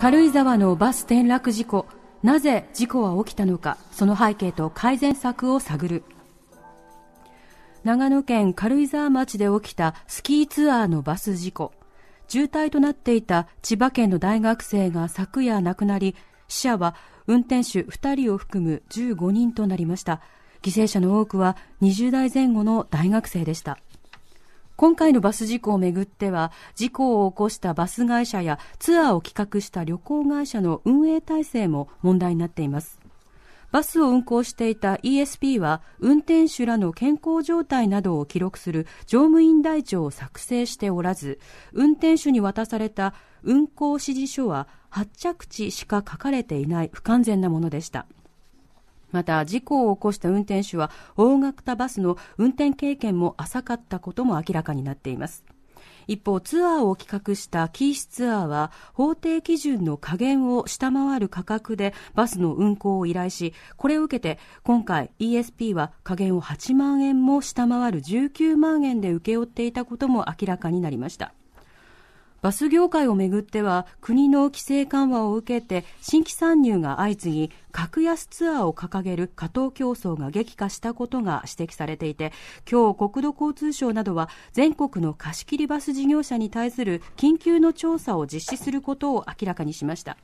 軽井沢のバス転落事故なぜ事故は起きたのかその背景と改善策を探る長野県軽井沢町で起きたスキーツアーのバス事故渋滞となっていた千葉県の大学生が昨夜亡くなり死者は運転手2人を含む15人となりました犠牲者の多くは20代前後の大学生でした今回のバス事故をめぐっては、事故を起こしたバス会社やツアーを企画した旅行会社の運営体制も問題になっています。バスを運行していた ESP は運転手らの健康状態などを記録する乗務員台帳を作成しておらず運転手に渡された運行指示書は発着地しか書かれていない不完全なものでした。また事故を起こした運転手は大型バスの運転経験も浅かったことも明らかになっています一方ツアーを企画したキースツアーは法定基準の下限を下回る価格でバスの運行を依頼しこれを受けて今回 ESP は下限を8万円も下回る19万円で請け負っていたことも明らかになりましたバス業界をめぐっては国の規制緩和を受けて新規参入が相次ぎ格安ツアーを掲げる過当競争が激化したことが指摘されていて今日国土交通省などは全国の貸し切りバス事業者に対する緊急の調査を実施することを明らかにしました。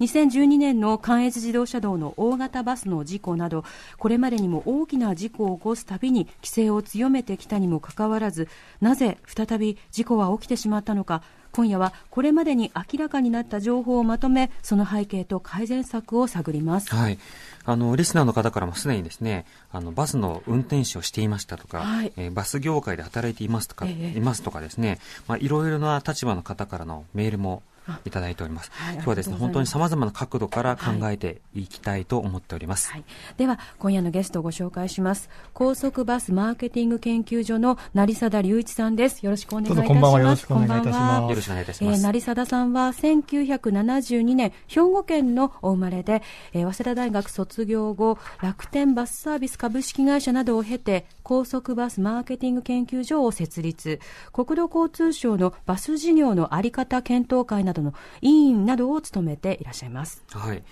2012年の関越自動車道の大型バスの事故などこれまでにも大きな事故を起こすたびに規制を強めてきたにもかかわらずなぜ再び事故は起きてしまったのか今夜はこれまでに明らかになった情報をまとめその背景と改善策を探ります、はい、あのリスナーの方からもすでにですねあのバスの運転手をしていましたとか、はい、えー、バス業界で働いていますとか、ええ、いますとかですね、まあ、いろいろな立場の方からのメールもいただいております。はい、今日はですね、本当に様々な角度から考えていきたいと思っております。はい、では、今夜のゲストをご紹介します。高速バスマーケティング研究所の成貞隆一さんです。よろしくお願いいたします。こんばんは。よろしくお願いいたします。よろしくお願いいたします。えー、成貞さんは1972年、兵庫県のお生まれで、えー、早稲田大学卒業後、楽天バスサービス株式会社などを経て、高速バスマーケティング研究所を設立、国土交通省のバス事業のあり方検討会などどの委員などを務めていらっしゃいます。はい。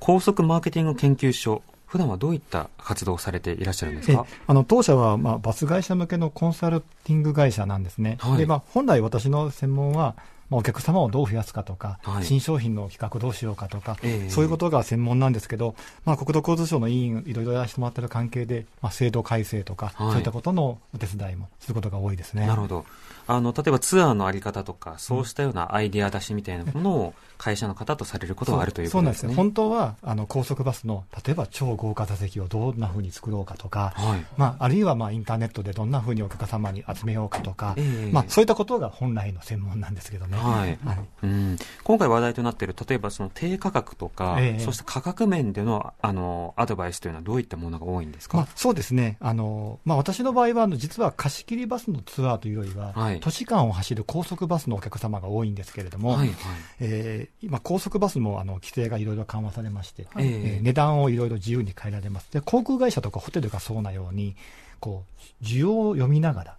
高速マーケティング研究所、普段はどういった活動をされていらっしゃるんですかあの当社は、まあ、バス会社向けのコンサルティング会社なんですね、はい、でまあ、本来、私の専門は、まあ、お客様をどう増やすかとか、はい、新商品の企画どうしようかとか、えー、そういうことが専門なんですけど、まあ、国土交通省の委員、いろいろやらせてもらってる関係で、まあ、制度改正とか、はい、そういったことのお手伝いもすることが多いですね。なるほどあの例えばツアーのあり方とか、そうしたようなアイディア出しみたいなものを会社の方とされることはあるということですね、本当はあの高速バスの例えば超豪華座席をどんなふうに作ろうかとか、はい、まあ、あるいはまあインターネットでどんなふうにお客様に集めようかとか、えー、まあ、そういったことが本来の専門なんですけどね。ね。はい。はい、うん。今回話題となっている、例えばその低価格とか、えー、そして価格面での、あの、アドバイスというのはどういったものが多いんですか、まあ、そうですね。あの、まあ、私の場合は、あの、実は貸し切りバスのツアーというよりは、はい、都市間を走る高速バスのお客様が多いんですけれども、はいはい、えー、今、高速バスも、あの、規制がいろいろ緩和されまして、はい、えー、値段をいろいろ自由に変えられます。で、航空会社とかホテルがそうなように、こう、需要を読みながら、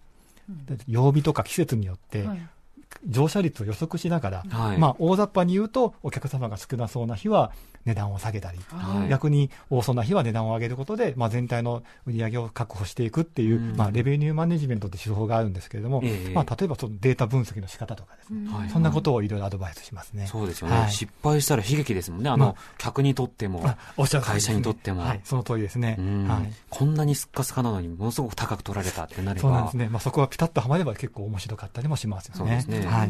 曜日とか季節によって乗車率を予測しながら、はい、まあ、大雑把に言うと、お客様が少なそうな日は値段を下げたり、はい、逆に多そうな日は値段を上げることで、まあ、全体の売り上げを確保していくっていう、うん、まあ、レベニューマネジメントって手法があるんですけれども、えー、まあ、例えばそのデータ分析の仕方とかですね、うん、そんなことをいろいろアドバイスしますね。そうですよね、はい、失敗したら悲劇ですもんね、あの、客にとっても、会社にとっても。はい、その通りですね。はい、こんなにすっかすかなのに、ものすごく高く取られたってなれば。そうなんですね。まあ、そこはピタッとはまれば結構面白かったりもしますよね。そうですね。はい、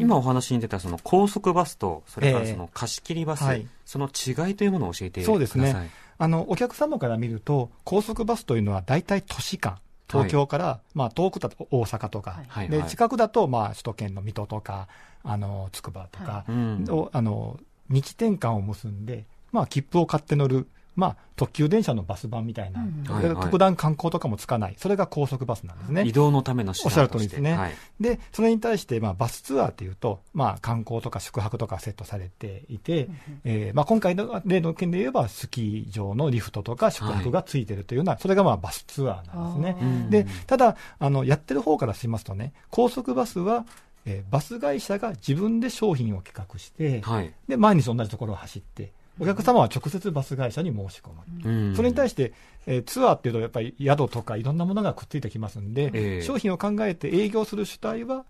今お話に出たその高速バスとそれからその貸し切りバス、えーはい、その違いというものを教えてくださいそうですねあのお客様から見ると高速バスというのは大体都市間東京から、はい、まあ、遠くだと大阪とか、はい、で近くだと、まあ、首都圏の水戸とかあの筑波とかを、あの二転換を結んで、まあ、切符を買って乗るまあ、特急電車のバス版みたいな、うん、特段観光とかもつかない、それが高速バスなんですね。移動のためのおっしゃる通りですね。はい、で、それに対して、まあ、バスツアーというと、まあ、観光とか宿泊とかセットされていて、うん、えー、まあ、今回の例の件で言えば、スキー場のリフトとか宿泊がついてるというような、はい、それがまあバスツアーなんですね。で、ただあの、やってる方からしますとね、高速バスは、えー、バス会社が自分で商品を企画して、はい、で毎日同じところを走って。お客様は直接バス会社に申し込む、うん、それに対して、えー、ツアーっていうと、やっぱり宿とかいろんなものがくっついてきますんで、えー、商品を考えて営業する主体は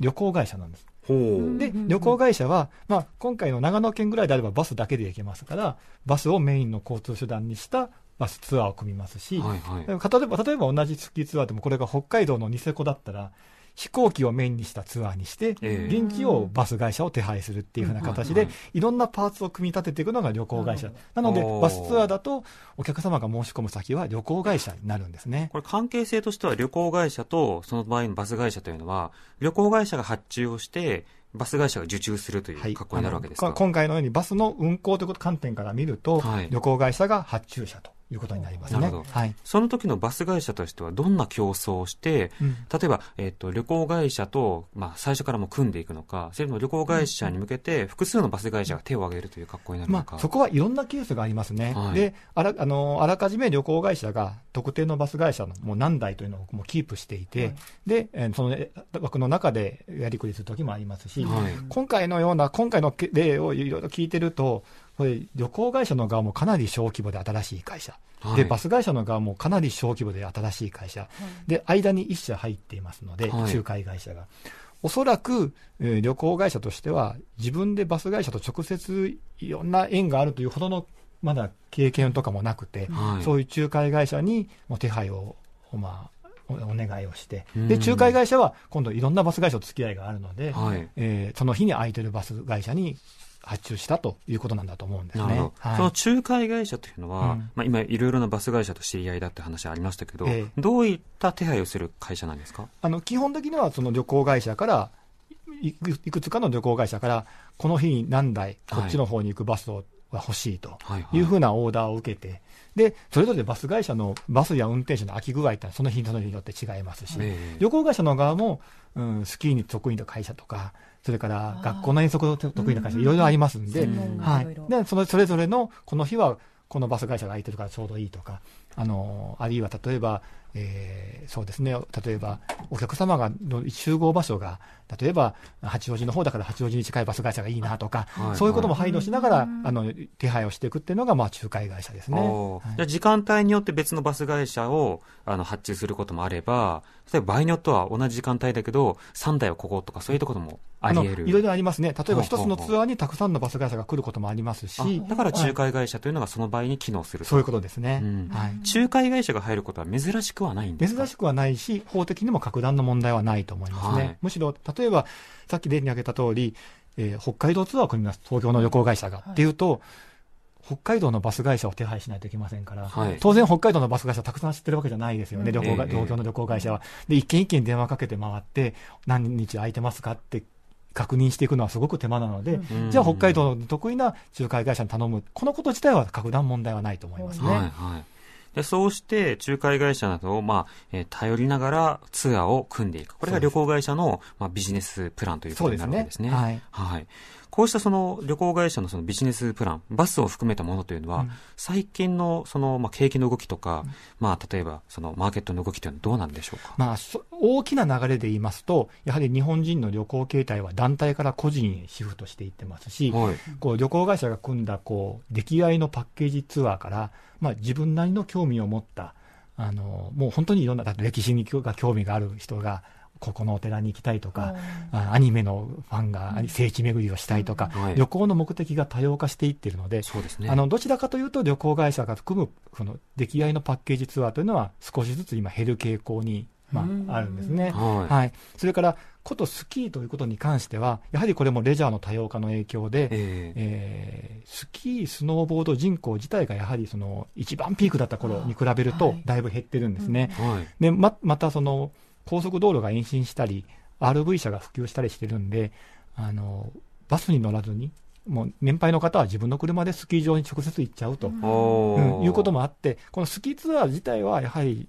旅行会社なんです。で、旅行会社は、まあ、今回の長野県ぐらいであればバスだけで行けますから、バスをメインの交通手段にしたバスツアーを組みますし、はいはい、例えば例えば同じ月ツアーでも、これが北海道のニセコだったら、飛行機をメインにしたツアーにして、現地をバス会社を手配するっていうふうな形で、いろんなパーツを組み立てていくのが旅行会社、なので、バスツアーだと、お客様が申し込む先は旅行会社になるんですねこれ、関係性としては、旅行会社とその場合のバス会社というのは、旅行会社が発注をして、バス会社が受注するという格好になるわけですか、はい、今回のようにバスの運行ということ観点から見ると、はい、旅行会社が発注者ということになりますね。はい、その時のバス会社としてはどんな競争をして、うん、例えば、えっ、ー、と、旅行会社と、まあ、最初からも組んでいくのか、それとも旅行会社に向けて複数のバス会社が手を挙げるという格好になるのか。まあ、そこはいろんなケースがありますね。はい、で、あら、あの、あらかじめ旅行会社が特定のバス会社のもう何台というのをもうキープしていて、はい、で、その枠の中でやりくりする時もありますし、今回のような、今回の例をいろいろ聞いてると、これ、旅行会社の側もかなり小規模で新しい会社、はい、でバス会社の側もかなり小規模で新しい会社、はい、で間に1社入っていますので、仲介会社が。おそらく、えー、旅行会社としては、自分でバス会社と直接いろんな縁があるというほどのまだ経験とかもなくて、はい、そういう仲介会社にも手配を、まあ、お願いをして、で仲介会社は今度、いろんなバス会社と付き合いがあるので、はい、えー、その日に空いてるバス会社に発注したということなんだと思うんですね。はい、その仲介会社というのは、うん、まあ、今、いろいろなバス会社と知り合いだって話ありましたけど、えどういった手配をする会社なんですかあの基本的にはその旅行会社からいくつかの旅行会社から、この日に何台、こっちの方に行くバスを、は欲しいというふうなオーダーを受けて、でそれぞれバス会社のバスや運転手の空き具合ってその日その日によって違いますし、えー、旅行会社の側も、うん、スキーに得意な会社とか、それから学校の遠足得意な会社、いろいろありますんで、はい。で、その、それぞれの、この日は、このバス会社が空いてるからちょうどいいとか、あの、あるいは例えば、えー、そうですね、例えばお客様がの集合場所が、例えば八王子の方だから八王子に近いバス会社がいいなとか、はいはい、そういうことも配慮しながら、あの手配をしていくっていうのが、まあ、仲介会社ですね、はい、じゃ時間帯によって別のバス会社をあの発注することもあれば、例えば場合によっては同じ時間帯だけど、3台はこことか、そういうところもあり得るいろいろありますね、例えば一つのツアーにたくさんのバス会社が来ることもありますし、だから仲介会社というのがその場合に機能するそういうことですね、うん、はい、仲介会社が入ることは珍しくはないんです珍しくはないし、法的にも格段の問題はないと思いますね。はい、むしろ、例えば、さっき例に挙げた通り、えー、北海道ツアーを組みます、東京の旅行会社が、はい、っていうと、北海道のバス会社を手配しないといけませんから、はい、当然北海道のバス会社たくさん知ってるわけじゃないですよね、うん、旅行が、えー、東京の旅行会社は。で、一軒一軒電話かけて回って、何日空いてますかって確認していくのはすごく手間なので、うん、じゃあ北海道の得意な仲介会社に頼む、このこと自体は格段問題はないと思いますね。はいはいで、そうして仲介会社などを、まあ、えー、頼りながらツアーを組んでいく。これが旅行会社の、まあ、ビジネスプランということになるわけですね。すねはい。はい。こうしたその旅行会社のそのビジネスプラン、バスを含めたものというのは、うん、最近のそのまあ景気の動きとか、うん、まあ例えばそのマーケットの動きというのはどうなんでしょうか。まあ大きな流れで言いますと、やはり日本人の旅行形態は団体から個人へシフトしていってますし、はい、こう旅行会社が組んだこう出来合いのパッケージツアーから、まあ自分なりの興味を持った。あの、もう本当にいろんな、歴史にが興味がある人が、ここのお寺に行きたいとか、アニメのファンが聖地巡りをしたいとか、うん旅行の目的が多様化していってるので、あのどちらかというと、旅行会社が組むこの出来合いのパッケージツアーというのは、少しずつ今、減る傾向にまあ、あるんですね、はい、はい、それからことスキーということに関しては、やはりこれもレジャーの多様化の影響で、えー、えー、スキー、スノーボード人口自体がやはりその一番ピークだった頃に比べると、だいぶ減ってるんですね。はい、でままたその高速道路が延伸したり、RV 車が普及したりしてるんで、あの、バスに乗らずに、もう年配の方は自分の車でスキー場に直接行っちゃうと、うん、いうこともあって、このスキーツアー自体はやはり、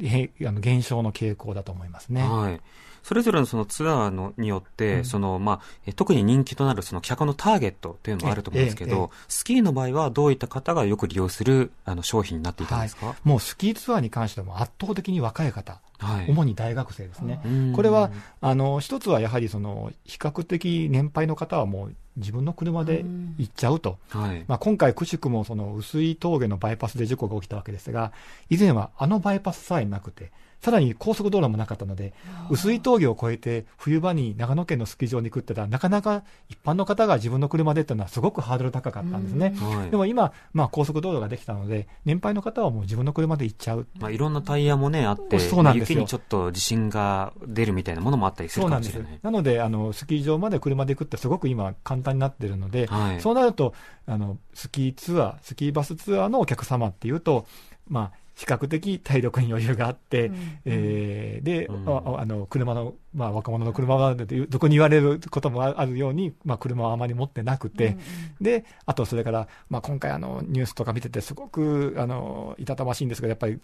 あの減少の傾向だと思いますね。はいそれぞれのそのツアーのによって、うん、そのまあ、特に人気となるその客のターゲットというのもあると思うんですけど、スキーの場合はどういった方がよく利用するあの商品になっていたんですか、はい、もうスキーツアーに関しても圧倒的に若い方、はい、主に大学生ですね、これはあの一つはやはりその比較的年配の方はもう自分の車で行っちゃうと、はい、まあ、今回、くしくもその薄い峠のバイパスで事故が起きたわけですが、以前はあのバイパスさえなくて、さらに高速道路もなかったので、薄い峠を越えて冬場に長野県のスキー場に行くってたら、なかなか一般の方が自分の車でっていうのはすごくハードル高かったんですね。でも今、まあ、高速道路ができたので、年配の方はもう自分の車で行っちゃう。まあ、いろんなタイヤもね、あって、そうなんですよ雪にちょっと地震が出るみたいなものもあったりするかもしれない。ななので、あの、スキー場まで車で行くってすごく今簡単になってるので、はい、そうなると、あの、スキーツアー、スキーバスツアーのお客様っていうと、まあ、比較的体力に余裕があって、うん、えー、で、うん、あの車の、まあ、若者の車はどこに言われることもあるように、まあ、車はあまり持ってなくて、うん、であとそれから、まあ、今回あのニュースとか見ててすごくあの痛々しいんですがやっぱり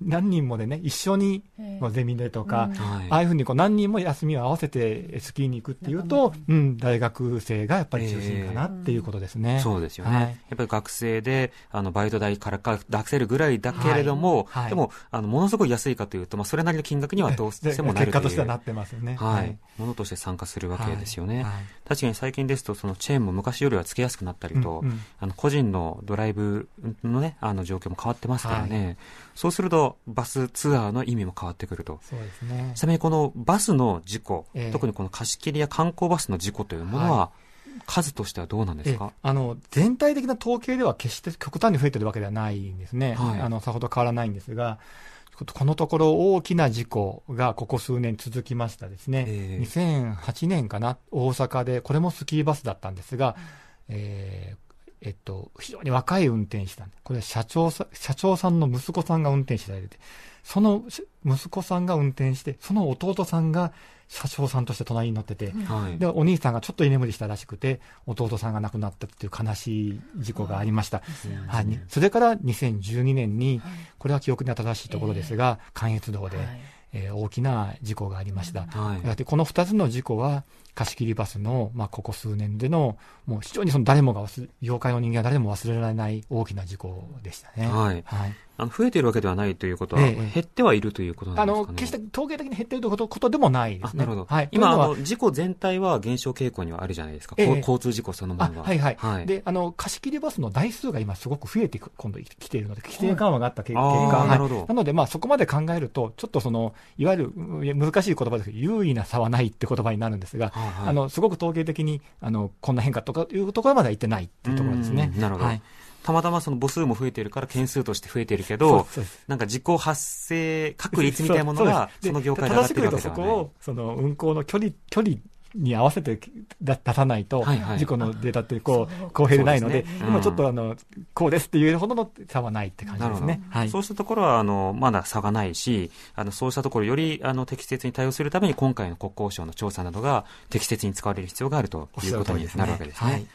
何人もでね、一緒にゼミでとか、うんああいうふうにこう何人も休みを合わせてスキーに行くっていうと、うん、大学生がやっぱり中心かなっていうことですね。えー、そうですよね。はい、やっぱり学生で、あの、バイト代からか出せるぐらいだけれども、はい、でも、あの、ものすごい安いかというと、まあ、それなりの金額にはどうしてもなる結果としてはなってますよね。はい。ものとして参加するわけですよね。確かに最近ですと、そのチェーンも昔よりはつけやすくなったりと、うんうん、あの、個人のドライブのね、あの、状況も変わってますからね。そうするどバスツアーの意味も変わってくると。そうですね。ちなみにこのバスの事故、えー、特にこの貸し切りや観光バスの事故というものは、はい数としてはどうなんですかあの全体的な統計では決して極端に増えてるわけではないんですね、はい、あのさほど変わらないんですが、このところ大きな事故がここ数年続きましたですね、えー、2008年かな、大阪で、これもスキーバスだったんですが、えーえっと、非常に若い運転手さん。これは社長さん、社長さんの息子さんが運転手されてて、その息子さんが運転して、その弟さんが社長さんとして隣に乗ってて、はい、で、お兄さんがちょっと居眠りしたらしくて、弟さんが亡くなったっていう悲しい事故がありました。はい、それから2012年に、これは記憶に新しいところですが、関越道で、はいえー、大きな事故がありました。はい、だってこの2つの事故は貸切バスの、まあ、ここ数年での、もう非常にその誰もが、業界の人間は誰も忘れられない大きな事故でしたね。はい、はいあの増えているわけではないということは、減ってはいるということなんですか、ね、あの決して統計的に減っているということでもないですね。なるほど。はい、今あ事故全体は減少傾向にはあるじゃないですか、ええ、交通事故そのものはいはい、はい、であの、貸し切りバスの台数が今、すごく増えて今度きているので、規制緩和があった結果、はい、なるほど、はい、なので、まあ、そこまで考えると、ちょっとそのいわゆる難しい言葉ですけど、優位な差はないって言葉になるんですが、はいはい、あのすごく統計的にあのこんな変化とかいうところまではいってないっていうところですね。なるほど、はいたまたまその母数も増えてるから件数として増えてるけど、なんか事故発生確率みたいなものが、その業界で上がってるわけではない。そこを、その運行の距離、距離に合わせて出さないと、事故のデータってこう、公平でないので、今ちょっとあの、こうですっていうほどの差はないって感じですね。そうしたところは、あの、まだ差がないし、あの、そうしたところより、あの、適切に対応するために、今回の国交省の調査などが適切に使われる必要があるということになるわけですね。